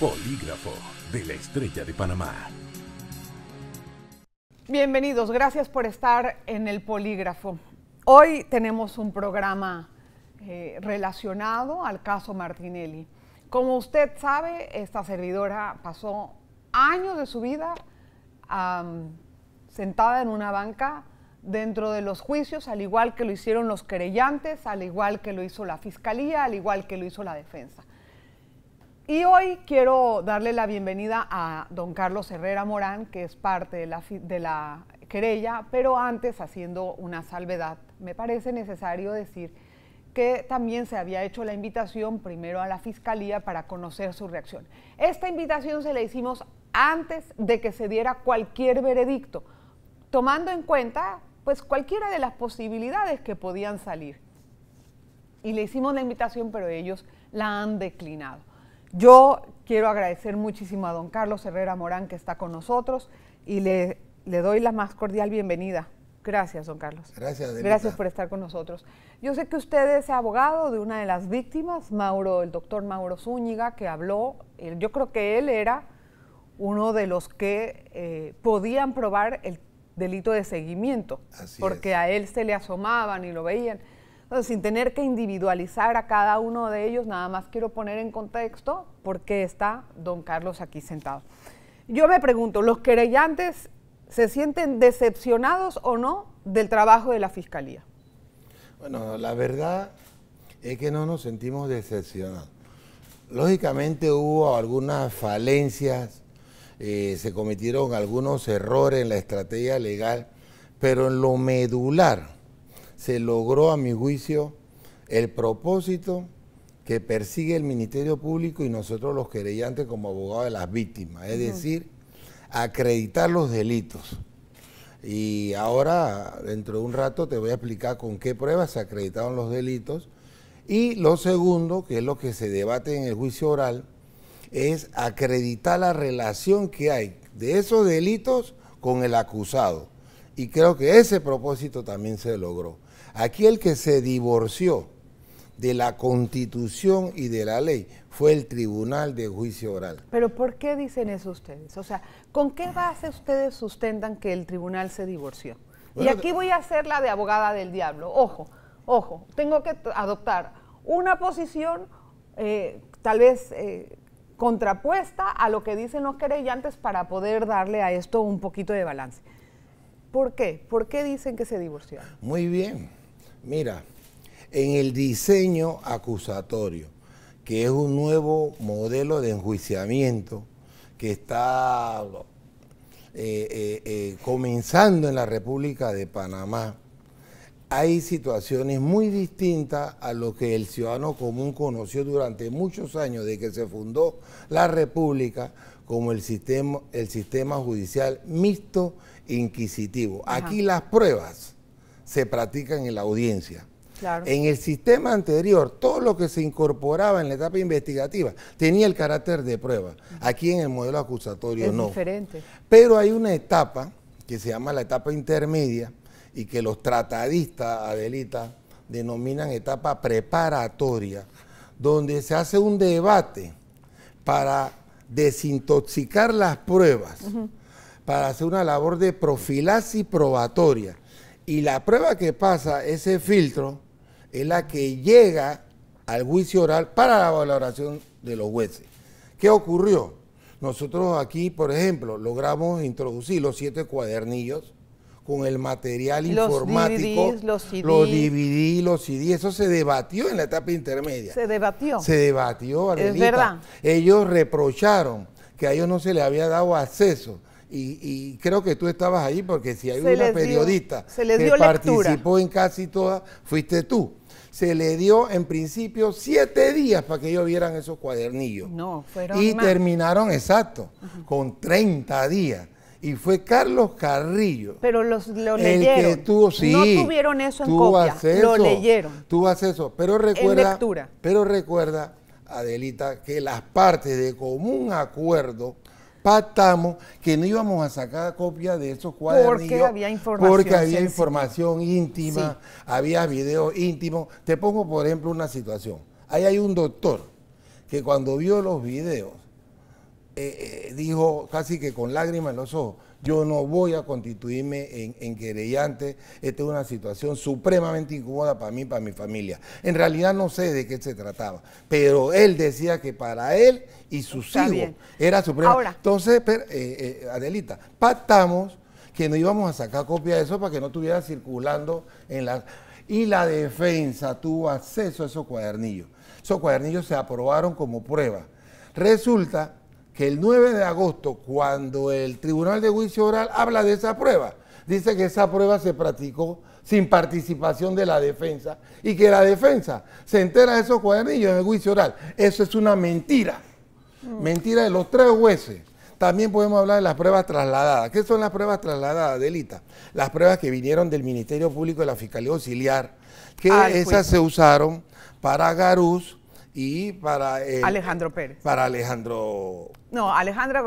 Polígrafo de la Estrella de Panamá. Bienvenidos, gracias por estar en el Polígrafo. Hoy tenemos un programa eh, relacionado al caso Martinelli. Como usted sabe, esta servidora pasó años de su vida sentada en una banca dentro de los juicios, al igual que lo hicieron los querellantes, al igual que lo hizo la fiscalía, al igual que lo hizo la defensa. Y hoy quiero darle la bienvenida a don Carlos Herrera Morán, que es parte de la, querella, pero antes, haciendo una salvedad, me parece necesario decir que también se había hecho la invitación primero a la Fiscalía para conocer su reacción. Esta invitación se la hicimos antes de que se diera cualquier veredicto, tomando en cuenta pues cualquiera de las posibilidades que podían salir. Y le hicimos la invitación, pero ellos la han declinado. Yo quiero agradecer muchísimo a don Carlos Herrera Morán que está con nosotros y le, doy la más cordial bienvenida. Gracias, don Carlos. Gracias, Gracias por estar con nosotros. Yo sé que usted es abogado de una de las víctimas, Mauro, el doctor Mauro Zúñiga, que habló. Yo creo que él era uno de los que eh, podían probar el delito de seguimiento, porque a él se le asomaban y lo veían sin tener que individualizar a cada uno de ellos, nada más quiero poner en contexto por qué está don Carlos aquí sentado. Yo me pregunto, ¿los querellantes se sienten decepcionados o no del trabajo de la Fiscalía? Bueno, la verdad es que no nos sentimos decepcionados. Lógicamente hubo algunas falencias, eh, se cometieron algunos errores en la estrategia legal, pero en lo medular, se logró, a mi juicio, el propósito que persigue el Ministerio Público y nosotros los querellantes como abogados de las víctimas, es decir, acreditar los delitos. Y ahora, dentro de un rato, te voy a explicar con qué pruebas se acreditaron los delitos. Y lo segundo, que es lo que se debate en el juicio oral, es acreditar la relación que hay de esos delitos con el acusado. Y creo que ese propósito también se logró. Aquí el que se divorció de la constitución y de la ley fue el tribunal de juicio oral. Pero ¿por qué dicen eso ustedes? O sea, ¿con qué base ustedes sustentan que el tribunal se divorció? y aquí voy a ser la de abogada del diablo. Ojo, ojo, tengo que adoptar una posición eh, tal vez eh, contrapuesta a lo que dicen los querellantes para poder darle a esto un poquito de balance. ¿Por qué? ¿Por qué dicen que se divorció? Muy bien. Mira, en el diseño acusatorio, que es un nuevo modelo de enjuiciamiento que está eh, eh, eh, comenzando en la República de Panamá, hay situaciones muy distintas a lo que el ciudadano común conoció durante muchos años de que se fundó la República como el sistema, judicial mixto inquisitivo. Aquí las pruebas se practican en la audiencia. En el sistema anterior, todo lo que se incorporaba en la etapa investigativa tenía el carácter de prueba. Aquí en el modelo acusatorio es no. Diferente. Pero hay una etapa que se llama la etapa intermedia y que los tratadistas, Adelita, denominan etapa preparatoria, donde se hace un debate para desintoxicar las pruebas, para hacer una labor de profilaxis probatoria y la prueba que pasa ese filtro es la que llega al juicio oral para la valoración de los jueces. ¿Qué ocurrió? Nosotros aquí, por ejemplo, logramos introducir los siete cuadernillos con el material informático. Lo los lo Los los CD. Eso se debatió en la etapa intermedia. Se debatió. Se debatió, Es verdad. Ellos reprocharon que a ellos no se les había dado acceso y, creo que tú estabas ahí porque si hay una periodista que participó en casi todas, fuiste tú. Se le dio en principio siete días para que ellos vieran esos cuadernillos. No, fueron Y terminaron, exacto, con 30 días. Y fue Carlos Carrillo. Pero los, lo leyeron. sí, no tuvieron eso en copia. lo leyeron. Tuvo acceso. Pero recuerda, pero recuerda, Adelita, que las partes de común acuerdo pactamos que no íbamos a sacar copia de esos cuadernillos. Porque había información. íntima, había videos íntimos. Te pongo, por ejemplo, una situación. Ahí hay un doctor que cuando vio los videos, eh, eh, dijo casi que con lágrimas en los ojos, yo no voy a constituirme en, querellante, esta es una situación supremamente incómoda para mí y para mi familia. En realidad no sé de qué se trataba, pero él decía que para él y sus hijos era suprema. Entonces, eh, eh, Adelita, pactamos que no íbamos a sacar copia de eso para que no estuviera circulando en la... Y la defensa tuvo acceso a esos cuadernillos. Esos cuadernillos se aprobaron como prueba. Resulta que el 9 de agosto, cuando el Tribunal de Juicio Oral habla de esa prueba, dice que esa prueba se practicó sin participación de la defensa y que la defensa se entera de esos cuadernillos en el juicio oral. Eso es una mentira. Mm. Mentira de los tres jueces. También podemos hablar de las pruebas trasladadas. ¿Qué son las pruebas trasladadas, Delita? Las pruebas que vinieron del Ministerio Público de la Fiscalía Auxiliar, que esas se usaron para Garús y para... Eh, Alejandro Pérez. Para Alejandro... No, Alejandra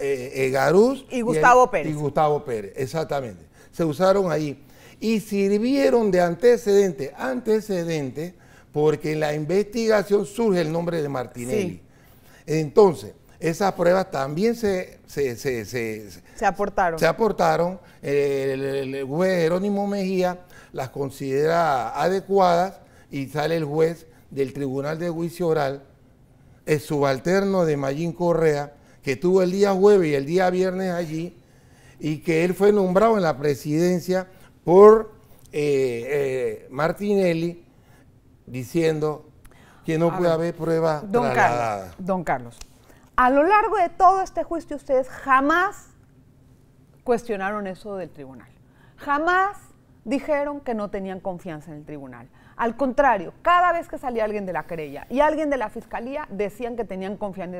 eh, eh, Garuz. Eh, Y Gustavo Pérez. Y Gustavo Pérez, exactamente. Se usaron ahí. Y sirvieron de antecedente, antecedente, porque en la investigación surge el nombre de Martinelli. Entonces, esas pruebas también se, se, aportaron. Se aportaron. El, el, juez Jerónimo Mejía las considera adecuadas y sale el juez del Tribunal de Juicio Oral, el subalterno de Mayín Correa, que tuvo el día jueves y el día viernes allí, y que él fue nombrado en la presidencia por eh, eh, Martinelli, diciendo que no puede haber prueba don don Carlos, a lo largo de todo este juicio ustedes jamás cuestionaron eso del tribunal. Jamás dijeron que no tenían confianza en el tribunal. Al contrario, cada vez que salía alguien de la querella y alguien de la fiscalía decían que tenían confianza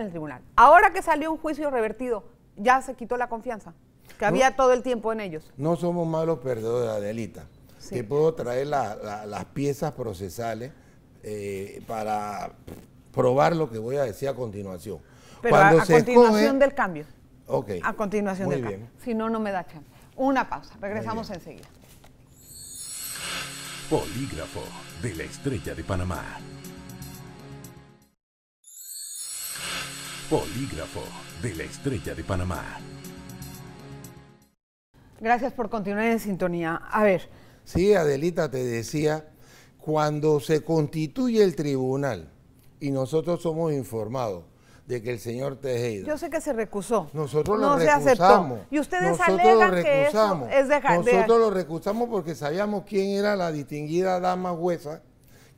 en el tribunal. Ahora que salió un juicio revertido, ya se quitó la confianza que había todo el tiempo en ellos. No somos malos perdedores, la delita, Te puedo traer las piezas procesales eh, para probar lo que voy a decir a continuación. Pero a, continuación del cambio. Ok. A continuación del cambio. Si no, no me da chance. Una pausa. Regresamos enseguida. Polígrafo de la Estrella de Panamá. Polígrafo de la Estrella de Panamá. Gracias por continuar en sintonía. A ver. Sí, Adelita, te decía, cuando se constituye el tribunal y nosotros somos informados, de que el señor Tejeda. Yo sé que se recusó. Nosotros lo recusamos. Y ustedes Nosotros alegan lo que eso es de Nosotros lo recusamos porque sabíamos quién era la distinguida dama Huesa,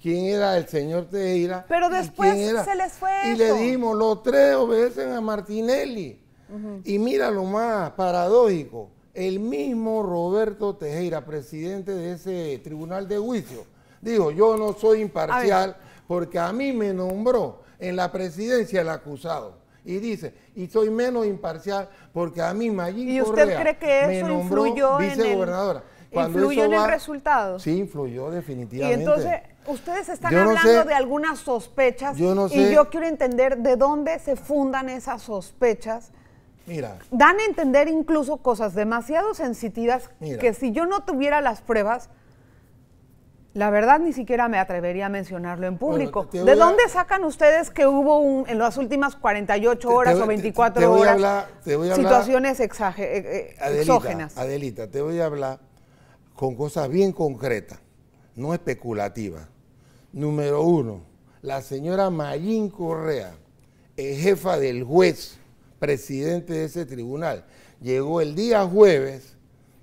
quién era el señor Tejeda. Pero después se les fue Y le dimos, los tres obedecen a Martinelli. Y mira lo más paradójico, el mismo Roberto Tejera, presidente de ese tribunal de juicio, dijo, yo no soy imparcial porque a mí me nombró en la presidencia el acusado. Y dice, y soy menos imparcial porque a mí Magín ¿Y usted cree que eso influyó En el, influyó en el resultado? Sí, influyó definitivamente. Y entonces, ustedes están hablando de algunas sospechas y yo quiero entender de dónde se fundan esas sospechas. Mira. Dan a entender incluso cosas demasiado sensitivas que si yo no tuviera las pruebas, la verdad ni siquiera me atrevería a mencionarlo en público. ¿De dónde sacan ustedes que hubo un, en las últimas 48 horas o 24 horas situaciones eh, eh, exógenas? Adelita, te voy a hablar con cosas bien concretas, no especulativas. Número uno, la señora Mayín Correa, jefa del juez, presidente de ese tribunal, llegó el día jueves,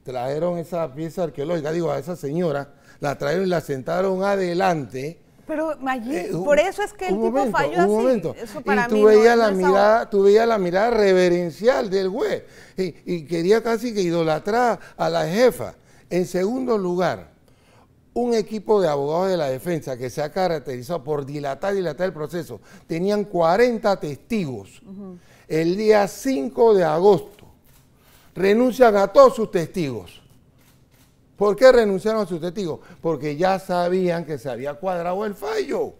trajeron esa pieza arqueológica, digo, a esa señora la trajeron y la sentaron adelante. Pero eh, por eso es que el tipo falló así. Momento. y tú veías la mirada, la mirada reverencial del juez y, quería casi que idolatrar a la jefa. En segundo lugar, un equipo de abogados de la defensa que se ha caracterizado por dilatar, dilatar el proceso, tenían 40 testigos. El día 5 de agosto renuncian a todos sus testigos ¿Por qué renunciaron a sus testigos? Porque ya sabían que se había cuadrado el fallo.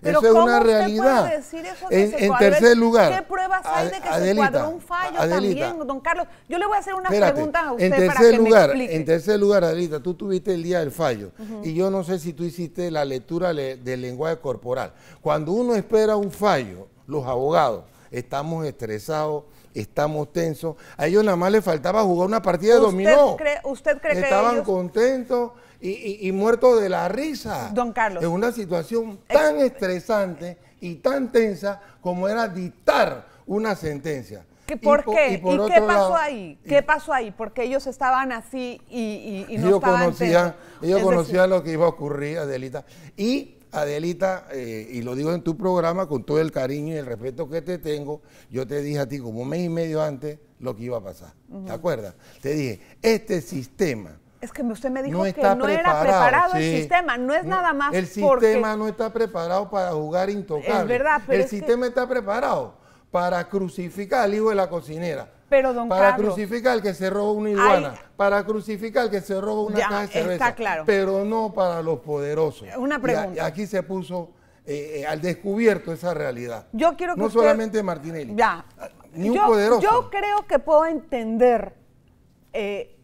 eso es una realidad. en, tercer lugar. ¿Qué pruebas hay de que se cuadró un fallo también, don Carlos? Yo le voy a hacer unas preguntas a usted en tercer para que lugar, explique. En tercer lugar, Adelita, tú tuviste el día del fallo y yo no sé si tú hiciste la lectura del lenguaje corporal. Cuando uno espera un fallo, los abogados estamos estresados, estamos tensos. A ellos nada más les faltaba jugar una partida de dominó. ¿Usted cree Estaban que ellos... contentos y, y, muertos de la risa. Don Carlos. En una situación tan estresante y tan tensa como era dictar una sentencia. ¿Por qué? ¿Y, qué pasó ahí? ¿Qué pasó ahí? Porque ellos estaban así y, no ellos estaban... Conocían, ellos conocían lo que iba a ocurrir, Adelita. Y Adelita, eh, y lo digo en tu programa con todo el cariño y el respeto que te tengo, yo te dije a ti como un mes y medio antes lo que iba a pasar. ¿Te acuerdas? Te dije, este sistema... Es que usted me dijo que no era preparado el sistema, no es nada más. El sistema no está preparado para jugar intocable. Es verdad, pero El sistema está preparado para crucificar al hijo de la cocinera para crucificar que se robó una iguana, para crucificar que se robó una caja de cerveza, pero no para los poderosos. Una pregunta. aquí se puso eh, eh, al descubierto esa realidad. Yo quiero no solamente Martinelli. Ya. Ni un yo, poderoso. Yo creo que puedo entender eh,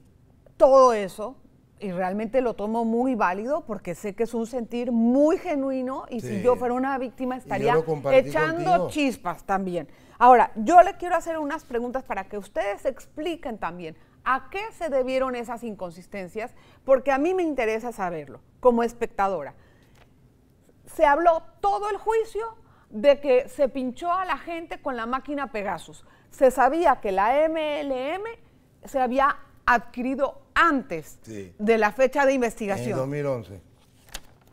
todo eso y realmente lo tomo muy válido porque sé que es un sentir muy genuino y si yo fuera una víctima estaría echando chispas también. Ahora, yo le quiero hacer unas preguntas para que ustedes expliquen también a qué se debieron esas inconsistencias, porque a mí me interesa saberlo como espectadora. Se habló todo el juicio de que se pinchó a la gente con la máquina Pegasus. Se sabía que la MLM se había adquirido antes de la fecha de investigación. En 2011.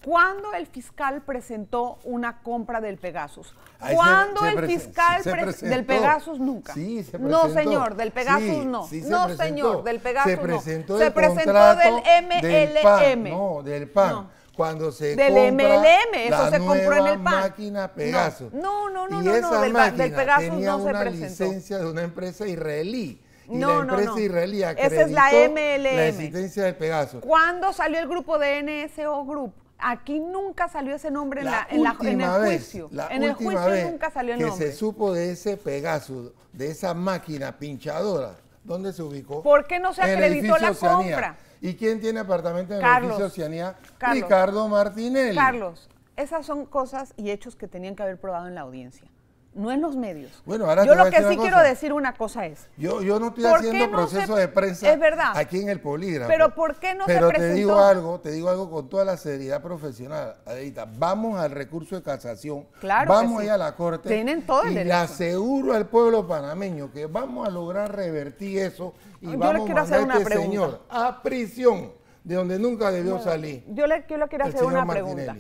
¿Cuándo el fiscal presentó una compra del Pegasus? ¿Cuándo el fiscal del Pegasus nunca? Sí, se presentó. No, señor, del Pegasus no. no, señor, del Pegasus no. Se presentó del MLM. no, del PAN. Cuando se del MLM, eso se compró en el PAN. máquina Pegasus. No, no, no, no, y no, esa no del, del, Pegasus tenía no se una presentó. licencia de una empresa israelí no, no, no. israelí Esa es la MLM. La existencia del Pegaso. ¿Cuándo salió el grupo de NSO Group? Aquí nunca salió ese nombre en, la, el juicio. en el juicio nunca salió el nombre. Que se supo de ese Pegaso, de esa máquina pinchadora, ¿dónde se ubicó? ¿Por qué no se acreditó la compra? ¿Y quién tiene apartamento en el edificio Oceanía? Ricardo Martinelli. Carlos, esas son cosas y hechos que tenían que haber probado en la audiencia no en los medios. Bueno, ahora yo lo que sí quiero decir una cosa es. Yo, no estoy haciendo proceso de prensa aquí en el polígrafo. Pero ¿por qué no te digo algo, te digo algo con toda la seriedad profesional, Adelita. Vamos al recurso de casación. Claro vamos que sí. a la corte. Tienen todo el y Le aseguro al pueblo panameño que vamos a lograr revertir eso y vamos a mandar a este señor a prisión de donde nunca debió salir. Yo le, quiero hacer una pregunta.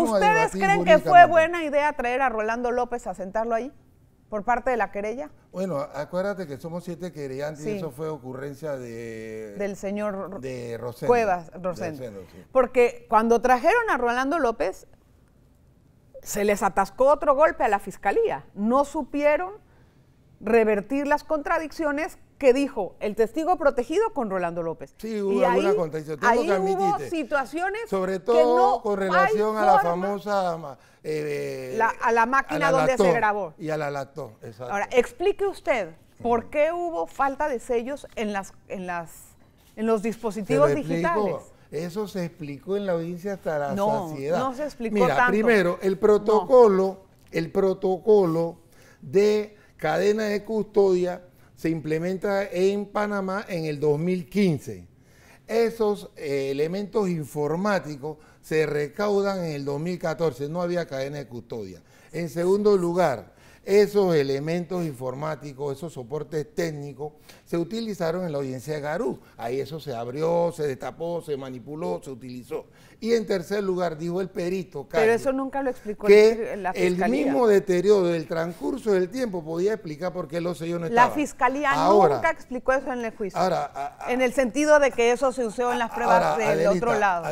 ¿Ustedes creen que fue buena idea traer a Rolando López a sentarlo ahí? ¿Por parte de la querella? Bueno, acuérdate que somos siete querellantes y eso fue ocurrencia de... Del señor de Rosendo, Cuevas Rosendo. Porque cuando trajeron a Rolando López, se les atascó otro golpe a la fiscalía. No supieron revertir las contradicciones que dijo el testigo protegido con Rolando López. Sí, hubo y alguna contradicción. hubo situaciones. Sobre todo con relación a la famosa. Eh, a la máquina donde se grabó. Y a la lactó, exacto. Ahora, explique usted por qué hubo falta de sellos en, las, en, las, en los dispositivos digitales. Eso se explicó en la audiencia hasta la saciedad. No, se explicó Mira, primero, el protocolo, el protocolo de cadena de custodia se implementa en Panamá en el 2015. Esos eh, elementos informáticos se recaudan en el 2014, no había cadena de custodia. En segundo lugar, esos elementos informáticos, esos soportes técnicos, se utilizaron en la audiencia de Garú. Ahí eso se abrió, se destapó, se manipuló, se utilizó. Y en tercer lugar, dijo el perito. Pero eso nunca lo explicó que la fiscalía. El mismo deterioro del transcurso del tiempo podía explicar por qué los sellos no estaban. La fiscalía nunca explicó eso en el juicio. Ahora, en el sentido de que eso se usó en las pruebas del otro lado.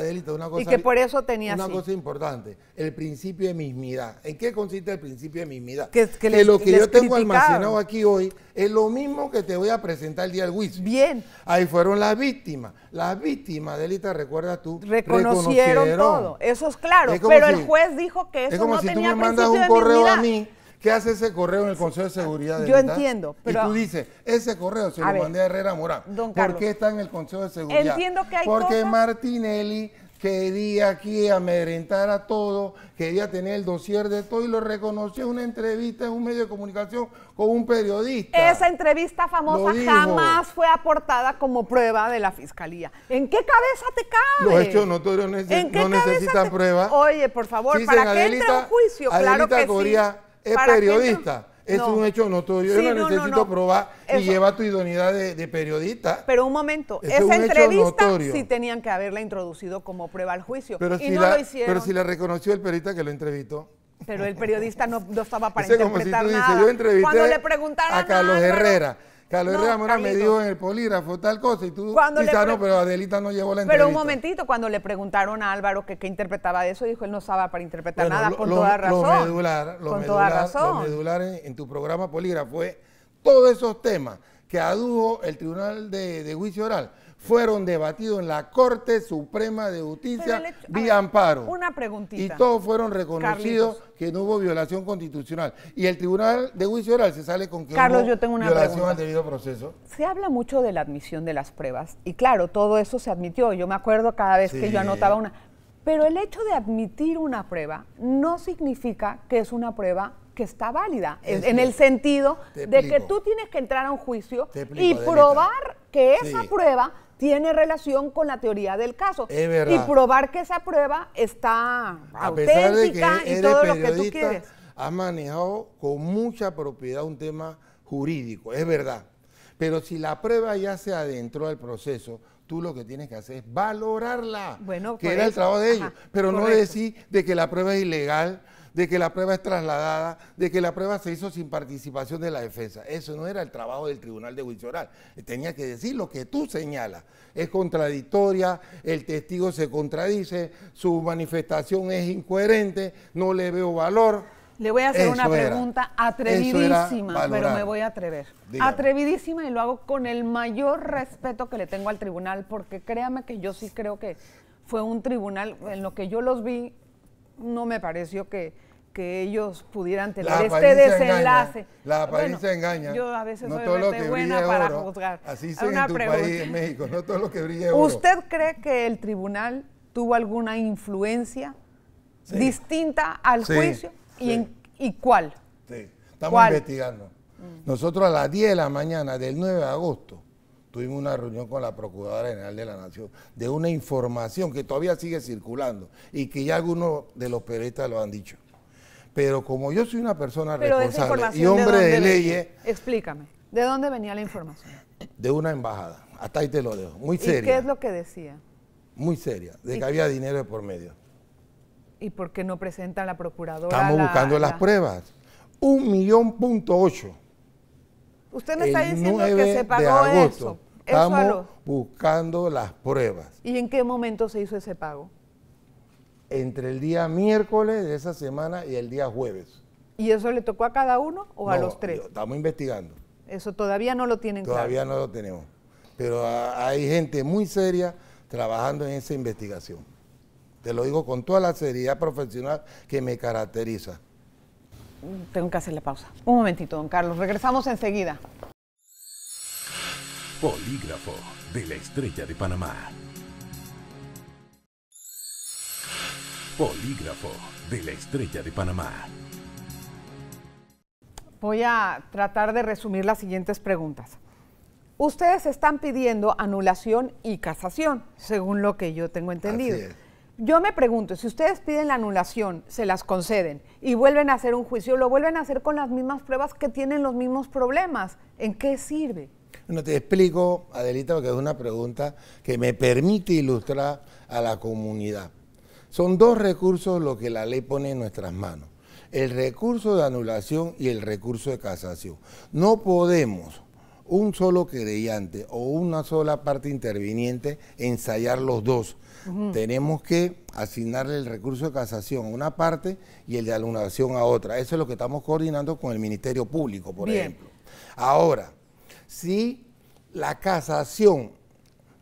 y que por eso tenía Una cosa importante, el principio de mismidad. ¿En qué consiste el principio de mismidad? que, lo que yo tengo almacenado aquí hoy es lo mismo que te voy a presentar el día del juicio. Bien. Ahí fueron las víctimas. Las víctimas, Delita, recuerda tú. Reconocieron, todo. Eso es claro. pero el juez dijo que eso es como si tú me mandas un correo a mí. ¿Qué hace ese correo en el Consejo de Seguridad? Yo entiendo, pero... Y tú dices, ese correo se lo mandé a Herrera Morán. ¿Por qué está en el Consejo de Seguridad? Entiendo que hay Porque Martinelli Quería aquí amedrentar a todo, quería tener el dossier de todo y lo reconoció en una entrevista en un medio de comunicación con un periodista. Esa entrevista famosa jamás fue aportada como prueba de la fiscalía. ¿En qué cabeza te cabe? Los hechos notorios no necesitan prueba. Oye, por favor, para qué entra un juicio, Adelita claro que sí. es periodista es un hecho notorio. yo no, necesito probar y lleva tu idoneidad de, periodista. Pero un momento, esa entrevista sí tenían que haberla introducido como prueba al juicio. Pero, y si, no la, lo hicieron. pero si la reconoció el periodista que lo entrevistó. Pero el periodista no, estaba para interpretar nada. Cuando le preguntaron a Carlos Herrera. Carlos no, Herrera me dijo en el polígrafo tal cosa y tú no, pero Adelita no llevó la entrevista. Pero un momentito, cuando le preguntaron a Álvaro que qué interpretaba de eso, dijo él no sabía para interpretar nada, por con toda razón. Lo medular, con toda en, en, tu programa polígrafo fue todos esos temas que adujo el Tribunal de, de Juicio Oral fueron debatidos en la Corte Suprema de Justicia vía amparo. Una preguntita. Y todos fueron reconocidos que no hubo violación constitucional. Y el Tribunal de Juicio Oral se sale con que Carlos, yo tengo una violación pregunta. debido proceso. Se habla mucho de la admisión de las pruebas. Y claro, todo eso se admitió. Yo me acuerdo cada vez que yo anotaba una. Pero el hecho de admitir una prueba no significa que es una prueba que está válida, en el sentido de que tú tienes que entrar a un juicio y probar que esa prueba tiene relación con la teoría del caso. Es verdad. Y probar que esa prueba está auténtica y todo lo que tú quieres. Has manejado con mucha propiedad un tema jurídico, es verdad. Pero si la prueba ya se adentró al proceso, tú lo que tienes que hacer es valorarla, bueno, que era el trabajo de ellos, pero no decir de que la prueba es ilegal, de que la prueba es trasladada, de que la prueba se hizo sin participación de la defensa. Eso no era el trabajo del Tribunal de Juicio Oral. Tenía que decir lo que tú señalas. Es contradictoria, el testigo se contradice, su manifestación es incoherente, no le veo valor. Le voy a hacer una pregunta atrevidísima, pero me voy a atrever. Atrevidísima y lo hago con el mayor respeto que le tengo al tribunal, porque créame que yo sí creo que fue un tribunal en lo que yo los vi, no me pareció que que ellos pudieran tener este desenlace. la apariencia se engaña. Yo a veces no soy todo buena para juzgar. Así se en tu país, en México, no todo lo que brilla ¿Usted cree que el tribunal tuvo alguna influencia distinta al juicio? ¿Y, en, cuál? Sí, estamos investigando. Nosotros a las 10 de la mañana del 9 de agosto tuvimos una reunión con la Procuradora General de la Nación de una información que todavía sigue circulando y que ya algunos de los periodistas lo han dicho. Pero como yo soy una persona responsable y hombre de, leyes... Explícame, ¿de dónde venía la información? De una embajada, hasta ahí te lo dejo, muy serio. ¿Y qué es lo que decía? Muy seria, de que había dinero por medio. ¿Y por qué no presenta la procuradora? Estamos buscando las pruebas. Un millón punto ocho. Usted me está diciendo que se pagó Estamos buscando las pruebas. ¿Y en qué momento se hizo ese pago? entre el día miércoles de esa semana y el día jueves. ¿Y eso le tocó a cada uno o a los tres? Estamos investigando. Eso todavía no lo tienen todavía claro. Todavía no lo tenemos. Pero hay gente muy seria trabajando en esa investigación. Te lo digo con toda la seriedad profesional que me caracteriza. Tengo que hacerle pausa. Un momentito, don Carlos. Regresamos enseguida. Polígrafo de la Estrella de Panamá. Polígrafo de la Estrella de Panamá. Voy a tratar de resumir las siguientes preguntas. Ustedes están pidiendo anulación y casación, según lo que yo tengo entendido. Yo me pregunto, si ustedes piden la anulación, se las conceden y vuelven a hacer un juicio, lo vuelven a hacer con las mismas pruebas que tienen los mismos problemas, ¿en qué sirve? Bueno, te explico, Adelita, porque es una pregunta que me permite ilustrar a la comunidad. Son dos recursos lo que la ley pone en nuestras manos, el recurso de anulación y el recurso de casación. No podemos un solo querellante o una sola parte interviniente ensayar los dos. Tenemos que asignarle el recurso de casación a una parte y el de anulación a otra. Eso es lo que estamos coordinando con el Ministerio Público, por ejemplo. Ahora, si la casación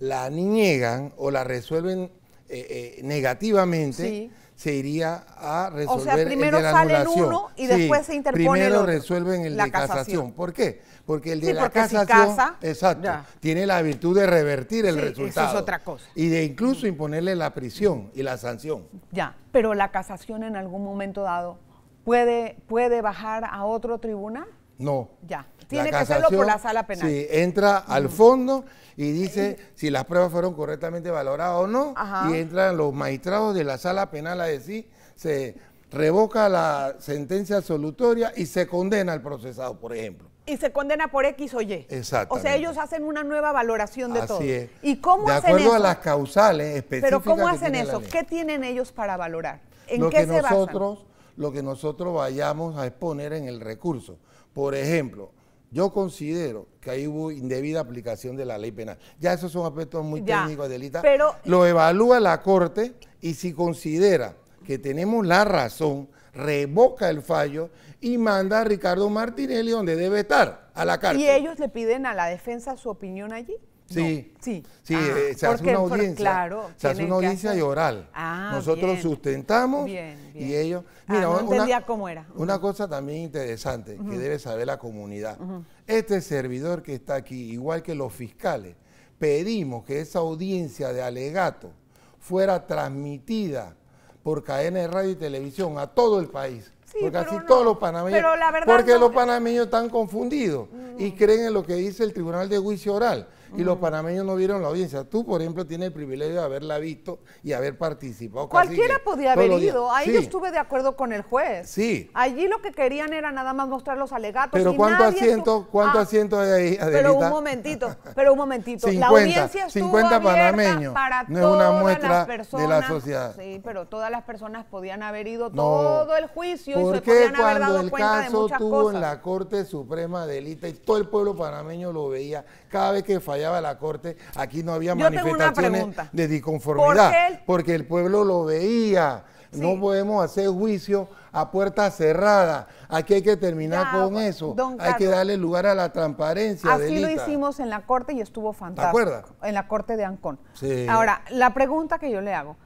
la niegan o la resuelven eh, eh, negativamente, se iría a resolver o sea, primero el uno y después se interpone Primero el otro. resuelven el la de casación. casación. ¿Por qué? Porque el de la casación, exacto, tiene la virtud de revertir el resultado. Eso es otra cosa. Y de incluso imponerle la prisión y la sanción. Ya, pero la casación en algún momento dado puede puede bajar a otro tribunal. No. Ya. Tiene que hacerlo por la sala penal. Sí, entra al fondo y dice si las pruebas fueron correctamente valoradas o no, y entran los magistrados de la sala penal a decir, se revoca la sentencia absolutoria y se condena al procesado, por ejemplo. Y se condena por X o Y. Exacto. O sea, ellos hacen una nueva valoración de Así Es. ¿Y cómo de hacen eso? De acuerdo a las causales específicas. Pero ¿cómo hacen eso? ¿Qué tienen ellos para valorar? ¿En qué que se nosotros, Lo que nosotros vayamos a exponer en el recurso. Por ejemplo, yo considero que ahí hubo indebida aplicación de la ley penal. Ya esos son aspectos muy técnicos técnicos, Adelita. Pero, Lo evalúa la Corte y si considera que tenemos la razón, revoca el fallo y manda a Ricardo Martinelli donde debe estar, a la cárcel. ¿Y ellos le piden a la defensa su opinión allí? Sí, sí. Eh, ah, se hace una audiencia. se hace una audiencia ah, y oral. Nosotros sustentamos y ellos. Ah, mira, no una, cómo era. Una cosa también interesante que debe saber la comunidad. Este servidor que está aquí, igual que los fiscales, pedimos que esa audiencia de alegato fuera transmitida por cadena de radio y televisión a todo el país. porque así todos los panameños. porque los panameños están confundidos y mm. creen en lo que dice el Tribunal de Juicio Oral y los panameños no vieron la audiencia. Tú, por ejemplo, tienes el privilegio de haberla visto y haber participado. Cualquiera podía haber ido. Ahí yo estuve de acuerdo con el juez. Sí. Allí lo que querían era nada más mostrar los alegatos. Pero ¿cuánto asiento, cuánto ah, asiento hay ahí, Pero un momentito, pero un momentito. la audiencia estuvo 50 panameños. Para no es una muestra de la sociedad. Sí, pero todas las personas podían haber ido todo el juicio y se cuando el caso tuvo en la Corte Suprema de Elita y todo el pueblo panameño lo veía cada vez que fallaba la corte, aquí no había manifestaciones de disconformidad, porque el pueblo lo veía. No podemos hacer juicio a puerta cerrada. Aquí hay que terminar con eso. hay que darle lugar a la transparencia. Así lo hicimos en la corte y estuvo fantástico. En la corte de Ancón. Ahora, la pregunta que yo le hago.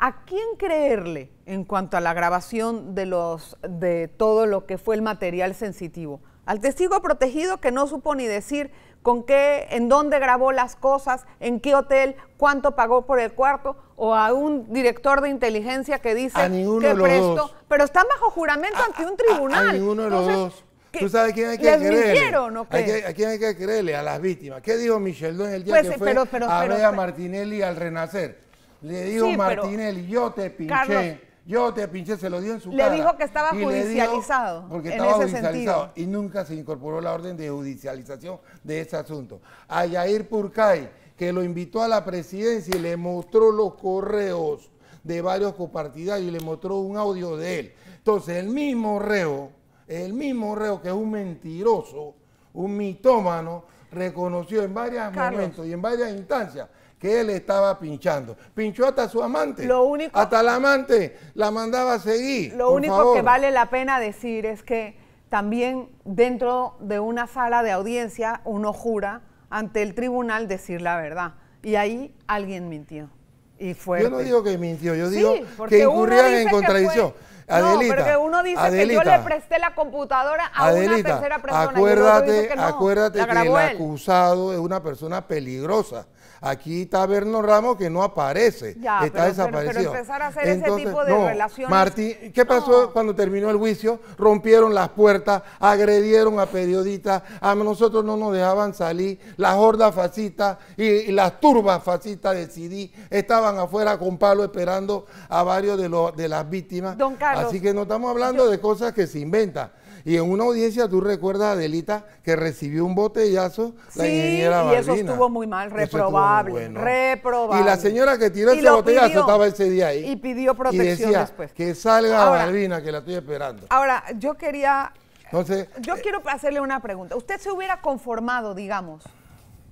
¿A quién creerle en cuanto a la grabación de los de todo lo que fue el material sensitivo? Al testigo protegido que no supo ni decir con qué, en dónde grabó las cosas, en qué hotel, cuánto pagó por el cuarto, o a un director de inteligencia que dice que de los prestó, pero están bajo juramento ante un tribunal. A, ninguno de los dos. ¿Tú sabes quién hay que creerle? ¿A quién hay que creerle? A las víctimas. ¿Qué dijo en el día pues que fue pero, a ver a Martinelli al renacer? Le dijo Martinelli, yo te pinché. Yo te pinché, se lo dio en su cara. Le dijo que estaba judicializado. porque estaba judicializado. Y nunca se incorporó la orden de judicialización de ese asunto. A Yair Purcay, que lo invitó a la presidencia y le mostró los correos de varios copartidarios y le mostró un audio de él. Entonces, el mismo reo, el mismo reo que es un mentiroso, un mitómano, reconoció en varios momentos y en varias instancias que él estaba pinchando. Pinchó hasta su amante. hasta la amante la mandaba a seguir. Lo único que vale la pena decir es que también dentro de una sala de audiencia uno jura ante el tribunal decir la verdad. Y ahí alguien mintió. Y yo no digo que mintió, yo digo que incurrían en contradicción. Adelita, porque uno dice que yo le presté la computadora a una tercera persona. Acuérdate, acuérdate que el acusado es una persona peligrosa. Aquí está Berno Ramos que no aparece, está pero, desaparecido. Pero, a hacer ese tipo de relaciones. Martín, ¿qué pasó cuando terminó el juicio? Rompieron las puertas, agredieron a periodistas, a nosotros no nos dejaban salir, las hordas fascistas y, las turbas fascistas de CD estaban afuera con palo esperando a varios de, los, de las víctimas. Don Carlos. Así que no estamos hablando de cosas que se inventan. Y en una audiencia tú recuerdas a Adelita que recibió un botellazo la sí, ingeniera Sí, y eso estuvo muy mal, reprobable, reprobable. Y la señora que tiró ese botellazo estaba ese día ahí. Y pidió protección y decía, que salga a que la estoy esperando. Ahora, yo quería... Entonces, yo eh, quiero hacerle una pregunta. ¿Usted se hubiera conformado, digamos,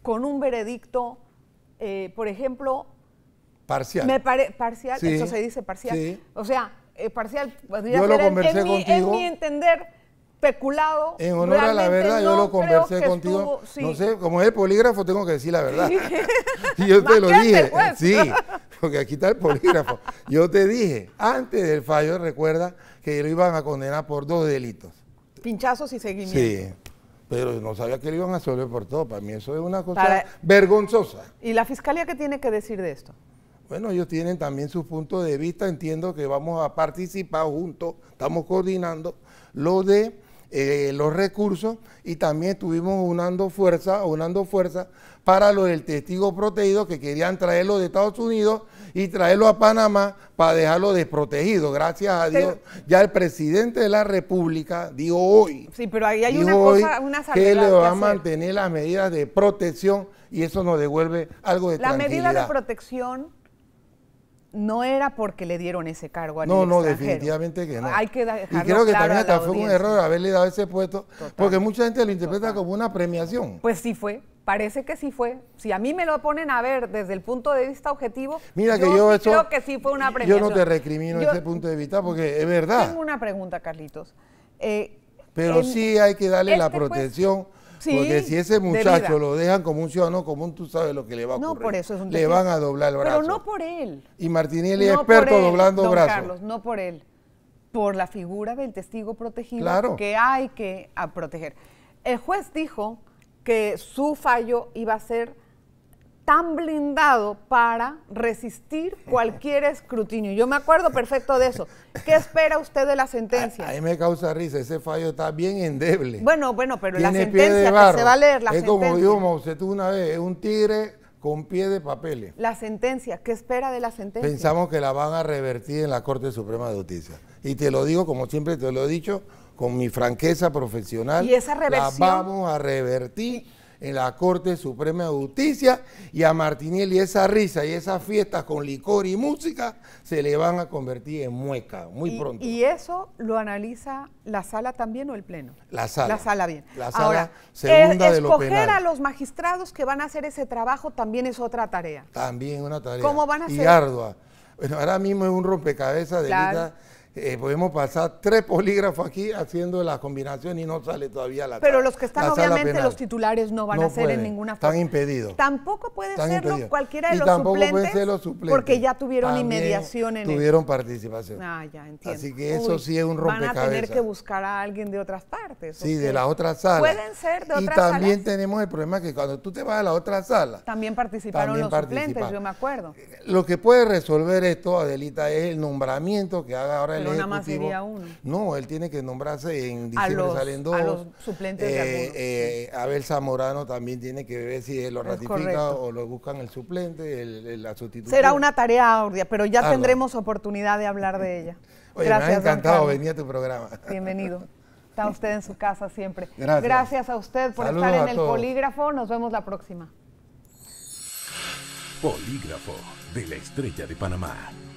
con un veredicto, eh, por ejemplo... Parcial. Me parece parcial, eso se dice parcial. O sea, eh, parcial. Yo lo mi, entender peculado. En honor a la verdad, yo lo conversé contigo. No sé, como es el polígrafo, tengo que decir la verdad. y yo te lo dije. Pues. Sí, porque aquí está el polígrafo. Yo te dije, antes del fallo, recuerda que lo iban a condenar por dos delitos. Pinchazos y seguimiento. Sí, pero no sabía que lo iban a resolver por todo. Para mí eso es una cosa vergonzosa. ¿Y la fiscalía qué tiene que decir de esto? Bueno, ellos tienen también su punto de vista, entiendo que vamos a participar juntos, estamos coordinando lo de eh, los recursos y también estuvimos unando fuerza, unando fuerza para lo del testigo protegido que querían traerlo de Estados Unidos y traerlo a Panamá para dejarlo desprotegido. Gracias a Dios, ya el presidente de la República dijo hoy, hay que le va a mantener las medidas de protección y eso nos devuelve algo de la tranquilidad. La medida de protección no era porque le dieron ese cargo a No, no, definitivamente que no. Hay que Y creo que también fue un error haberle dado ese puesto, porque mucha gente lo interpreta como una premiación. Pues sí fue, parece que sí fue. Si a mí me lo ponen a ver desde el punto de vista objetivo, yo, creo que sí fue una premiación. Yo no te recrimino desde ese punto de vista, porque es verdad. Tengo una pregunta, Carlitos. Eh, Pero sí hay que darle la este, pues, protección porque si ese muchacho lo dejan como un ciudadano común, tú sabes lo que le va a ocurrir. No, por eso es un Le van a doblar el brazo. Pero no por él. Y Martinelli es experto doblando brazos. Carlos, no por él. Por la figura del testigo protegido que hay que proteger. El juez dijo que su fallo iba a ser tan blindado para resistir cualquier escrutinio. Yo me acuerdo perfecto de eso. ¿Qué espera usted de la sentencia? A, mí me causa risa, ese fallo está bien endeble. Bueno, bueno, pero la sentencia que se va a leer, la es como dijo tú una vez, es un tigre con pie de papeles. La sentencia, ¿qué espera de la sentencia? Pensamos que la van a revertir en la Corte Suprema de Justicia. Y te lo digo, como siempre te lo he dicho, con mi franqueza profesional. Y esa reversión. La vamos a revertir en la Corte Suprema de Justicia y a y esa risa y esas fiestas con licor y música se le van a convertir en mueca muy pronto. ¿Y eso lo analiza la sala también o el Pleno? La sala. La sala, bien. La sala segunda Escoger a los magistrados que van a hacer ese trabajo también es otra tarea. También una tarea. ¿Cómo van a hacer? Y ardua. Bueno, ahora mismo es un rompecabezas de vida. Eh, podemos pasar tres polígrafos aquí haciendo la combinación y no sale todavía la Pero los que están obviamente los titulares no van a ser en ninguna forma. Están impedidos. Tampoco puede serlo cualquiera de los suplentes, Porque ya tuvieron inmediación en Tuvieron participación. Ah, ya entiendo. Así que eso sí es un rompecabezas. Van a tener que buscar a alguien de otras partes. Sí, de la otra sala Pueden ser de otras salas. Y también tenemos el problema que cuando tú te vas a la otra sala. También participaron los suplentes, yo me acuerdo. Lo que puede resolver esto, Adelita, es el nombramiento que haga ahora el no, él tiene que nombrarse en diciembre a salen dos. A los suplentes eh, eh, Abel Zamorano también tiene que ver si él lo ratifica o lo buscan el suplente, la sustitución. Será una tarea ardua, pero ya ah, tendremos oportunidad de hablar de ella. Gracias, me ha encantado venir a tu programa. Bienvenido. Está usted en su casa siempre. Gracias. a usted por estar en el polígrafo. Nos vemos la próxima. Polígrafo de la Estrella de Panamá.